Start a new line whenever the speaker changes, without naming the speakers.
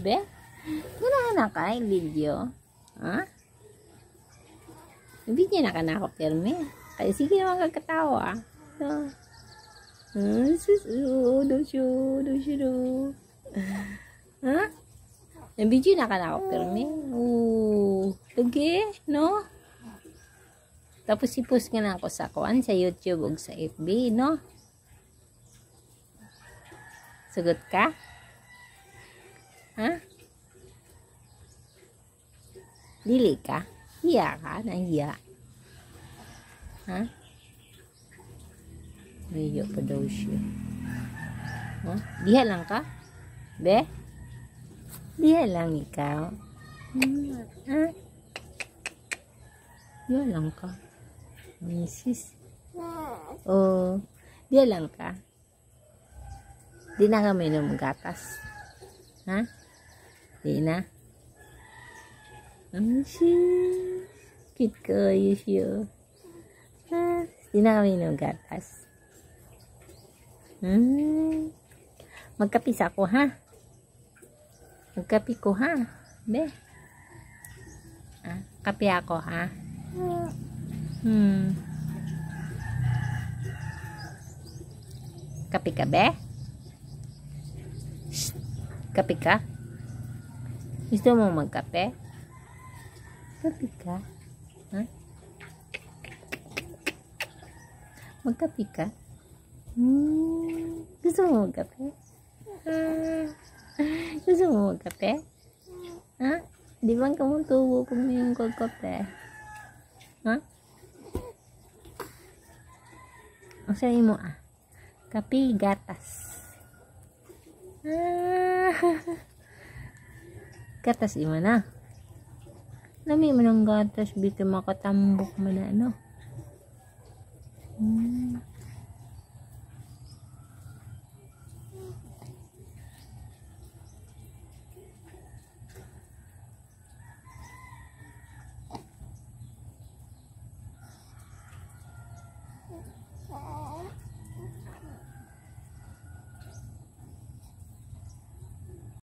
Be? Ganahan na ka yung video. Ha? Yung video na ka na ako, Perme. Kaya sige naman kagkatawa. So, Hmm, susu, dusu, dusu, do. Ha? Yung video na ka na ako, Perme. Oo. Lagi, no? Tapos ipost post nga na ako sa kuan, sa YouTube o sa FB, no? Sugot ka? Ha? Dili ka? Hiya ka? Nanghiya? Ha? Medyo pa daw siya. Ha? Diha lang ka? Be? Diha lang ikaw? Ha? Diha lang ka? Mrs. Oh, diha lang ka? Di na kami ng gatas. Ha? Di na. Um, sheesh. Cute ko, Yushio. Ah, di na kami ng gatas. Hmm. Magkapis ako, ha? Magkapi ko, ha? Be. Ah, kapi ako, ha? Hmm. Kapi ka, be? Shh. Kapi ka? Gusto mo magkape? Kape ka? Ha? Huh? Magkape ka? Hmm. Gusto mo magkape? Uh, gusto mo magkape? Ha? Huh? Di ba kamu tubo kung yung kakape? Ha? Huh? Ang sabi mo ah. Kape gatas. Ah. Katas ima na. Nami man ang gatas, bito makatambok man na, ano. Hmm.